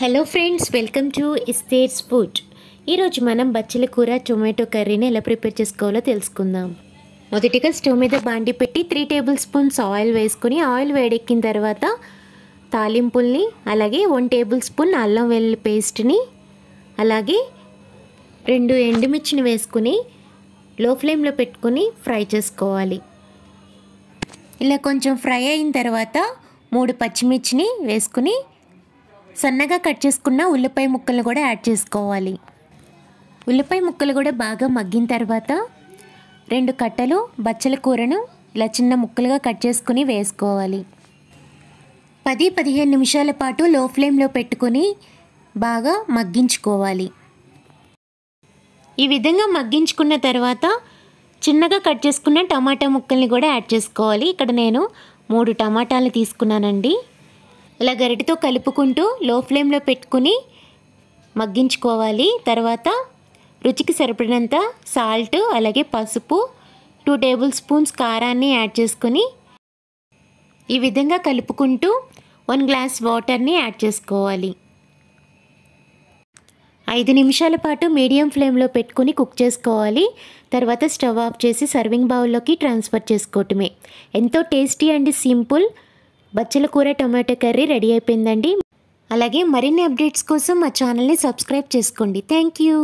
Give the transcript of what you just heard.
hello friends welcome to ఇస్తేర్స్ food ఈరోజు మనం బచ్చల కూర టొమాటో కర్రీని ఎలా ప్రిపేర్ చేసుకోవాలో తెలుసుకుందాం మొదటిగా స్టవ్ మీద బాండి పెట్టి త్రీ టేబుల్ స్పూన్స్ ఆయిల్ వేసుకుని ఆయిల్ వేడెక్కిన తర్వాత తాలింపుల్ని అలాగే వన్ టేబుల్ స్పూన్ అల్లం వెల్లుల్లి పేస్ట్ని అలాగే రెండు ఎండుమిర్చిని వేసుకుని లో ఫ్లేమ్లో పెట్టుకుని ఫ్రై చేసుకోవాలి ఇలా కొంచెం ఫ్రై అయిన తర్వాత మూడు పచ్చిమిర్చిని వేసుకుని సన్నగా కట్ చేసుకున్న ఉల్లిపాయ ముక్కలు కూడా యాడ్ చేసుకోవాలి ఉల్లిపాయ ముక్కలు కూడా బాగా మగ్గిన తర్వాత రెండు కట్టలు బచ్చల కూరను ఇలా చిన్న ముక్కలుగా కట్ చేసుకుని వేసుకోవాలి పది పదిహేను నిమిషాల పాటు లో ఫ్లేమ్లో పెట్టుకొని బాగా మగ్గించుకోవాలి ఈ విధంగా మగ్గించుకున్న తర్వాత చిన్నగా కట్ చేసుకున్న టమాటా ముక్కల్ని కూడా యాడ్ చేసుకోవాలి ఇక్కడ నేను మూడు టమాటాలు తీసుకున్నానండి ఇలా గరిటితో కలుపుకుంటూ లో ఫ్లేమ్లో పెట్టుకుని మగ్గించుకోవాలి తర్వాత రుచికి సరిపడినంత సాల్ట్ అలాగే పసుపు టూ టేబుల్ స్పూన్స్ కారాన్ని యాడ్ చేసుకుని ఈ విధంగా కలుపుకుంటూ వన్ గ్లాస్ వాటర్ని యాడ్ చేసుకోవాలి ఐదు నిమిషాల పాటు మీడియం ఫ్లేమ్లో పెట్టుకుని కుక్ చేసుకోవాలి తర్వాత స్టవ్ ఆఫ్ చేసి సర్వింగ్ బౌల్లోకి ట్రాన్స్ఫర్ చేసుకోవటమే ఎంతో టేస్టీ అండ్ సింపుల్ బచ్చల కూర టొమాటో కర్రీ రెడీ అయిపోయిందండి అలాగే మరిన్ని అప్డేట్స్ కోసం మా ఛానల్ని సబ్స్క్రైబ్ చేసుకోండి థ్యాంక్ యూ